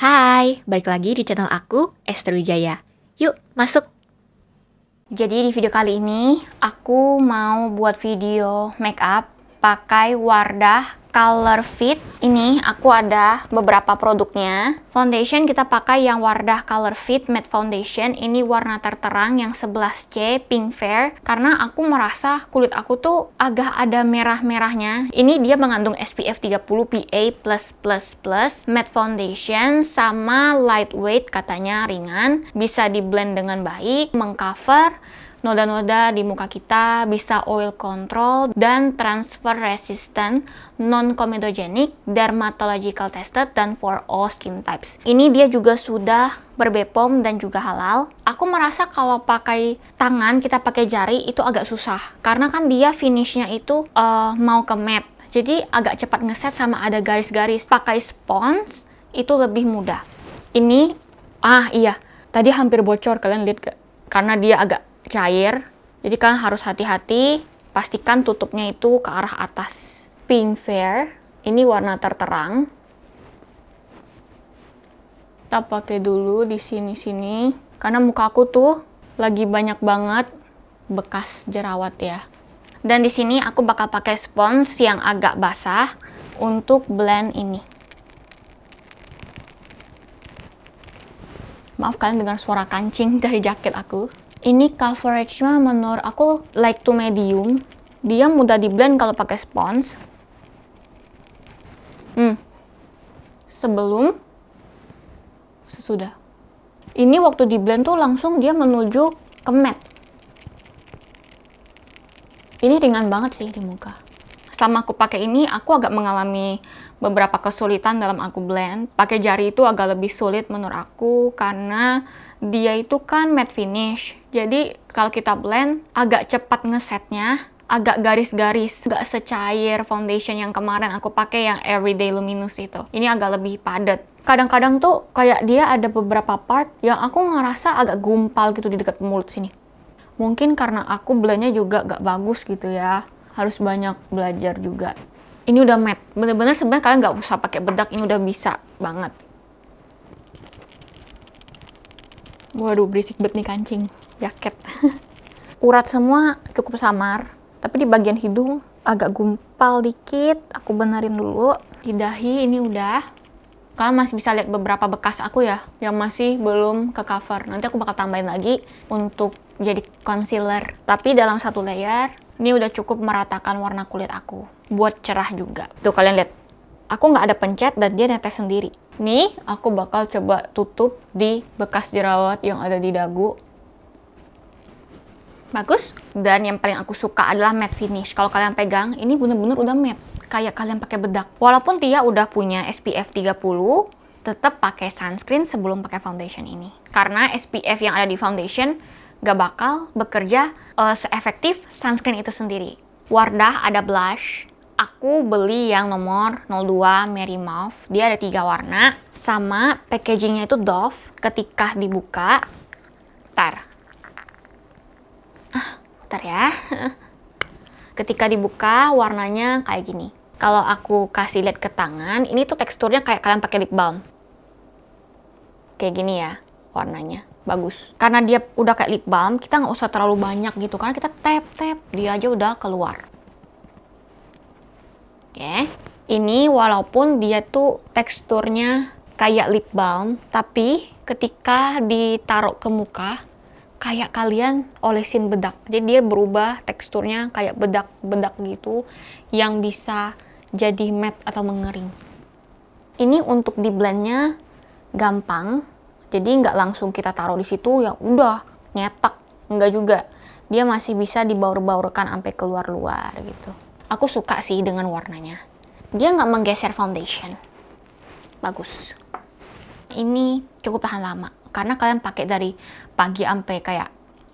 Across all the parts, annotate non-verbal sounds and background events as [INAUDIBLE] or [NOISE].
Hai, balik lagi di channel aku, Esther Wijaya. Yuk, masuk! Jadi di video kali ini, aku mau buat video makeup pakai Wardah Color Fit. Ini aku ada beberapa produknya. Foundation kita pakai yang Wardah Color Fit Matte Foundation. Ini warna terterang yang 11C Pink Fair. Karena aku merasa kulit aku tuh agak ada merah-merahnya. Ini dia mengandung SPF 30 PA+++, Matte Foundation sama lightweight katanya ringan. Bisa di blend dengan baik, mengcover noda-noda di muka kita, bisa oil control, dan transfer resistant, non-comedogenic, dermatological tested, dan for all skin types. Ini dia juga sudah berbepom dan juga halal. Aku merasa kalau pakai tangan, kita pakai jari, itu agak susah. Karena kan dia finishnya itu uh, mau ke matte. Jadi agak cepat ngeset sama ada garis-garis. Pakai spons itu lebih mudah. Ini, ah iya, tadi hampir bocor kalian lihat gak? Karena dia agak cair. Jadi kalian harus hati-hati, pastikan tutupnya itu ke arah atas. Pink Fair, ini warna terterang. Kita pakai dulu di sini-sini, karena muka aku tuh lagi banyak banget bekas jerawat ya. Dan di sini aku bakal pakai spons yang agak basah untuk blend ini. Maaf kalian dengar suara kancing [LAUGHS] dari jaket aku. Ini coveragenya menurut aku like to medium. Dia mudah di blend kalau pakai spons. Hmm. Sebelum sesudah. Ini waktu di blend tuh langsung dia menuju ke matte. Ini ringan banget sih di muka selama aku pakai ini aku agak mengalami beberapa kesulitan dalam aku blend. Pakai jari itu agak lebih sulit menurut aku karena dia itu kan matte finish. Jadi kalau kita blend agak cepat ngesetnya, agak garis-garis, nggak secair foundation yang kemarin aku pakai yang Everyday Luminous itu. Ini agak lebih padat. Kadang-kadang tuh kayak dia ada beberapa part yang aku ngerasa agak gumpal gitu di dekat mulut sini. Mungkin karena aku blendnya juga gak bagus gitu ya harus banyak belajar juga ini udah matte, bener-bener sebenarnya kalian nggak usah pakai bedak ini udah bisa banget waduh berisik banget nih kancing jaket [LAUGHS] urat semua cukup samar tapi di bagian hidung agak gumpal dikit aku benerin dulu di dahi ini udah kalian masih bisa lihat beberapa bekas aku ya yang masih belum ke cover nanti aku bakal tambahin lagi untuk jadi concealer tapi dalam satu layer ini udah cukup meratakan warna kulit aku. Buat cerah juga. Tuh kalian lihat. Aku nggak ada pencet dan dia netes sendiri. Nih, aku bakal coba tutup di bekas jerawat yang ada di dagu. Bagus. Dan yang paling aku suka adalah matte finish. Kalau kalian pegang, ini bener-bener udah matte. Kayak kalian pakai bedak. Walaupun dia udah punya SPF 30, tetap pakai sunscreen sebelum pakai foundation ini. Karena SPF yang ada di foundation gak bakal bekerja uh, seefektif sunscreen itu sendiri. Wardah ada blush, aku beli yang nomor 02 Mary Mouth. Dia ada tiga warna, sama packagingnya itu Dove. Ketika dibuka, tar, ah, tar ya. [LAUGHS] Ketika dibuka, warnanya kayak gini. Kalau aku kasih lihat ke tangan, ini tuh teksturnya kayak kalian pakai lip balm. Kayak gini ya warnanya bagus karena dia udah kayak lip balm kita nggak usah terlalu banyak gitu karena kita tap tap dia aja udah keluar oke okay. ini walaupun dia tuh teksturnya kayak lip balm tapi ketika ditaruh ke muka kayak kalian olesin bedak jadi dia berubah teksturnya kayak bedak-bedak gitu yang bisa jadi matte atau mengering ini untuk di blendnya gampang jadi nggak langsung kita taruh di situ ya udah nyetak, nggak juga. Dia masih bisa dibaur-baurkan sampai keluar-luar gitu. Aku suka sih dengan warnanya. Dia nggak menggeser foundation. Bagus. Ini cukup tahan lama. Karena kalian pakai dari pagi sampai kayak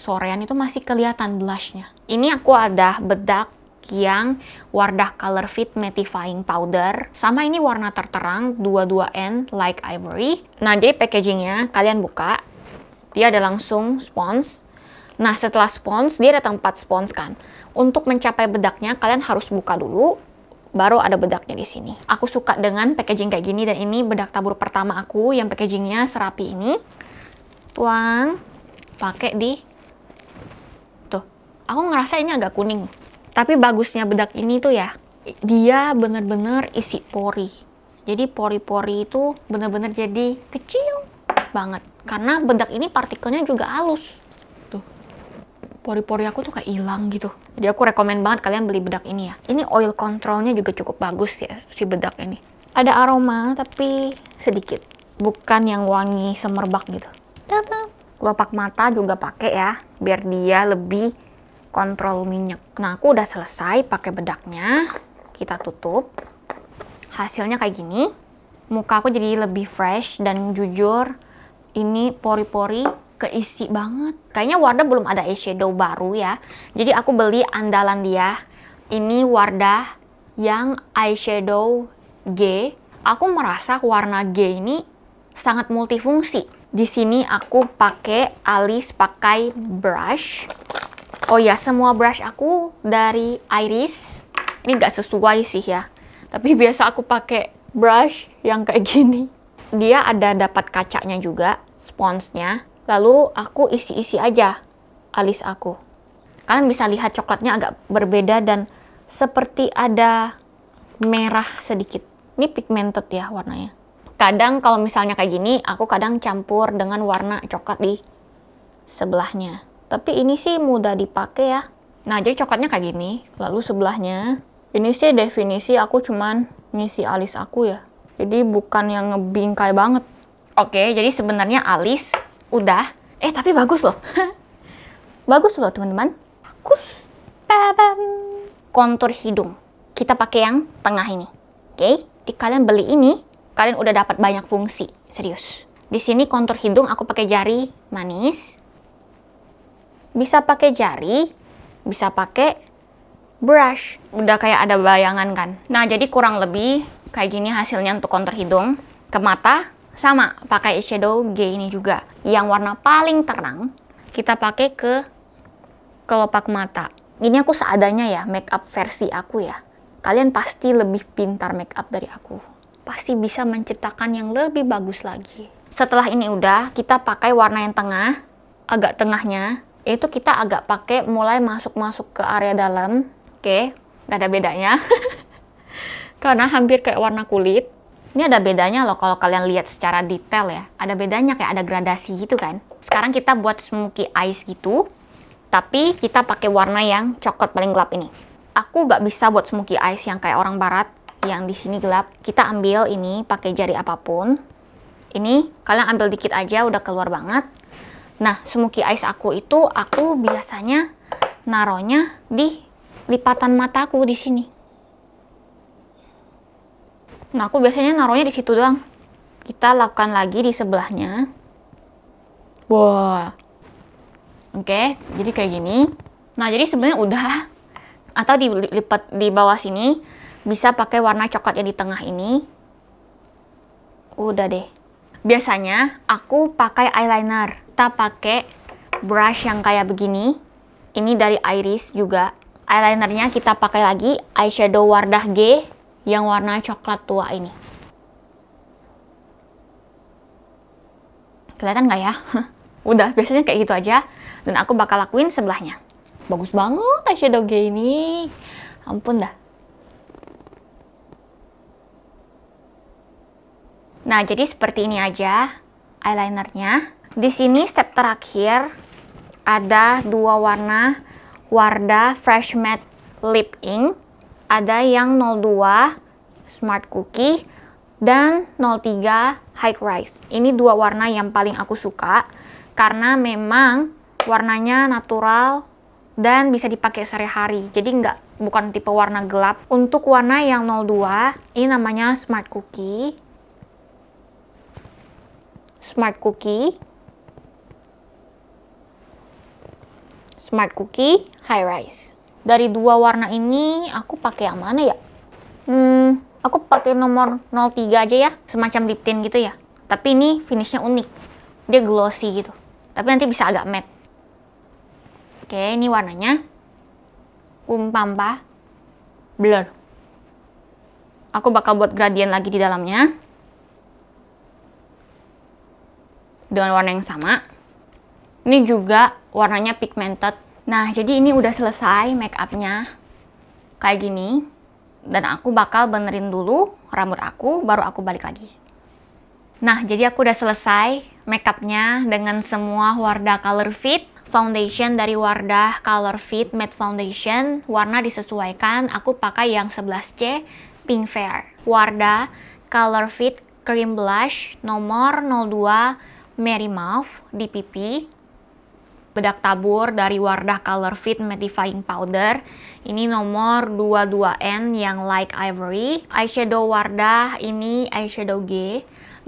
sorean itu masih kelihatan blushnya. Ini aku ada bedak yang Wardah Color Fit Mattifying Powder. Sama ini warna terterang 22N like ivory. Nah, jadi packagingnya kalian buka. Dia ada langsung spons. Nah, setelah spons, dia ada tempat spons kan. Untuk mencapai bedaknya, kalian harus buka dulu baru ada bedaknya di sini. Aku suka dengan packaging kayak gini dan ini bedak tabur pertama aku yang packagingnya serapi ini. Tuang, pakai di tuh. Aku ngerasa ini agak kuning. Tapi bagusnya bedak ini tuh ya, dia bener-bener isi pori. Jadi pori-pori itu bener-bener jadi kecil banget. Karena bedak ini partikelnya juga halus. Tuh, pori-pori aku tuh kayak hilang gitu. Jadi aku rekomen banget kalian beli bedak ini ya. Ini oil controlnya juga cukup bagus ya, si bedak ini. Ada aroma tapi sedikit. Bukan yang wangi semerbak gitu. Tata. Kelopak mata juga pakai ya, biar dia lebih kontrol minyak. Nah, aku udah selesai pakai bedaknya. Kita tutup. Hasilnya kayak gini. Muka aku jadi lebih fresh dan jujur ini pori-pori keisi banget. Kayaknya Wardah belum ada eyeshadow baru ya. Jadi aku beli andalan dia. Ini Wardah yang eyeshadow G. Aku merasa warna G ini sangat multifungsi. Di sini aku pakai alis pakai brush Oh ya, semua brush aku dari Iris. Ini nggak sesuai sih ya. Tapi biasa aku pakai brush yang kayak gini. Dia ada dapat kacanya juga, sponsnya. Lalu aku isi-isi aja alis aku. Kalian bisa lihat coklatnya agak berbeda dan seperti ada merah sedikit. Ini pigmented ya warnanya. Kadang kalau misalnya kayak gini, aku kadang campur dengan warna coklat di sebelahnya. Tapi ini sih mudah dipakai ya. Nah, jadi coklatnya kayak gini. Lalu sebelahnya, ini sih definisi aku cuman ngisi alis aku ya. Jadi bukan yang ngebingkai banget. Oke, jadi sebenarnya alis udah. Eh, tapi bagus loh. [LAUGHS] bagus loh, teman-teman. Bagus. Babam. Kontur hidung. Kita pakai yang tengah ini. Oke, di kalian beli ini, kalian udah dapat banyak fungsi. Serius. Di sini kontur hidung aku pakai jari manis bisa pakai jari, bisa pakai brush. Udah kayak ada bayangan kan. Nah, jadi kurang lebih kayak gini hasilnya untuk kontur hidung. Ke mata sama, pakai eyeshadow G ini juga. Yang warna paling terang kita pakai ke kelopak mata. Ini aku seadanya ya, make up versi aku ya. Kalian pasti lebih pintar make up dari aku. Pasti bisa menciptakan yang lebih bagus lagi. Setelah ini udah, kita pakai warna yang tengah, agak tengahnya itu kita agak pakai mulai masuk-masuk ke area dalam oke okay, nggak ada bedanya [LAUGHS] karena hampir kayak warna kulit ini ada bedanya loh kalau kalian lihat secara detail ya ada bedanya kayak ada gradasi gitu kan sekarang kita buat smoky eyes gitu tapi kita pakai warna yang coklat paling gelap ini. Aku gak bisa buat smoky eyes yang kayak orang barat yang di sini gelap. Kita ambil ini pakai jari apapun. Ini kalian ambil dikit aja udah keluar banget. Nah, smoky eyes aku itu aku biasanya naronya di lipatan mataku di sini. Nah, aku biasanya naronya di situ doang. Kita lakukan lagi di sebelahnya. Wah. Oke, okay, jadi kayak gini. Nah, jadi sebenarnya udah atau dilipat di bawah sini bisa pakai warna coklat yang di tengah ini. Udah deh. Biasanya aku pakai eyeliner kita pakai brush yang kayak begini. Ini dari Iris juga. Eyelinernya kita pakai lagi eyeshadow Wardah G yang warna coklat tua ini. Kelihatan nggak ya? [LAUGHS] Udah, biasanya kayak gitu aja. Dan aku bakal lakuin sebelahnya. Bagus banget eyeshadow G ini. Ampun dah. Nah, jadi seperti ini aja eyelinernya. Di sini step terakhir ada dua warna Wardah Fresh Matte Lip Ink. Ada yang 02 Smart Cookie dan 03 High Rise. Ini dua warna yang paling aku suka karena memang warnanya natural dan bisa dipakai sehari-hari. Jadi nggak bukan tipe warna gelap. Untuk warna yang 02, ini namanya Smart Cookie. Smart Cookie. Smart Cookie High Rise. Dari dua warna ini, aku pakai yang mana ya? Hmm, aku pakai nomor 03 aja ya, semacam lip tint gitu ya. Tapi ini finishnya unik, dia glossy gitu. Tapi nanti bisa agak matte. Oke, ini warnanya. Kumpampa Blur. Aku bakal buat gradien lagi di dalamnya. Dengan warna yang sama. Ini juga warnanya pigmented. Nah, jadi ini udah selesai make upnya. Kayak gini. Dan aku bakal benerin dulu rambut aku, baru aku balik lagi. Nah, jadi aku udah selesai make upnya dengan semua Wardah Color Fit foundation dari Wardah Color Fit Matte Foundation. Warna disesuaikan, aku pakai yang 11C Pink Fair. Wardah Color Fit Cream Blush nomor 02 Mary Mouth di pipi bedak tabur dari Wardah Color Fit Mattifying Powder. Ini nomor 22N yang light ivory. Eyeshadow Wardah ini eyeshadow G.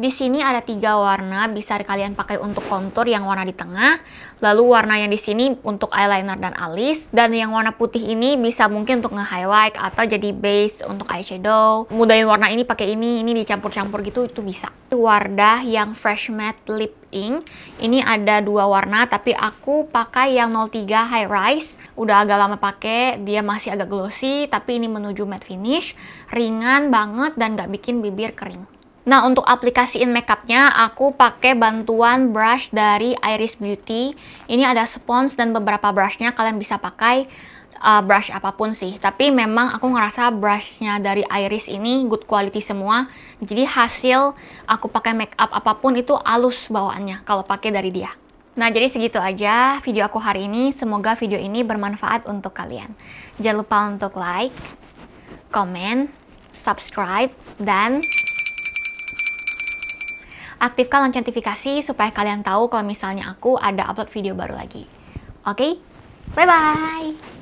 Di sini ada tiga warna, bisa kalian pakai untuk kontur yang warna di tengah, lalu warna yang di sini untuk eyeliner dan alis, dan yang warna putih ini bisa mungkin untuk nge-highlight atau jadi base untuk eyeshadow. Mudahin warna ini pakai ini, ini dicampur-campur gitu itu bisa. Wardah yang Fresh Matte Lip Ink, ini ada dua warna, tapi aku pakai yang 03 High Rise, udah agak lama pakai, dia masih agak glossy, tapi ini menuju matte finish, ringan banget dan gak bikin bibir kering. Nah, untuk aplikasiin makeupnya, aku pakai bantuan brush dari Iris Beauty. Ini ada spons dan beberapa brushnya, kalian bisa pakai uh, brush apapun sih. Tapi memang aku ngerasa brushnya dari Iris ini good quality semua. Jadi hasil aku pakai makeup apapun itu halus bawaannya kalau pakai dari dia. Nah, jadi segitu aja video aku hari ini. Semoga video ini bermanfaat untuk kalian. Jangan lupa untuk like, comment, subscribe, dan aktifkan lonceng notifikasi supaya kalian tahu kalau misalnya aku ada upload video baru lagi. Oke, okay? bye-bye!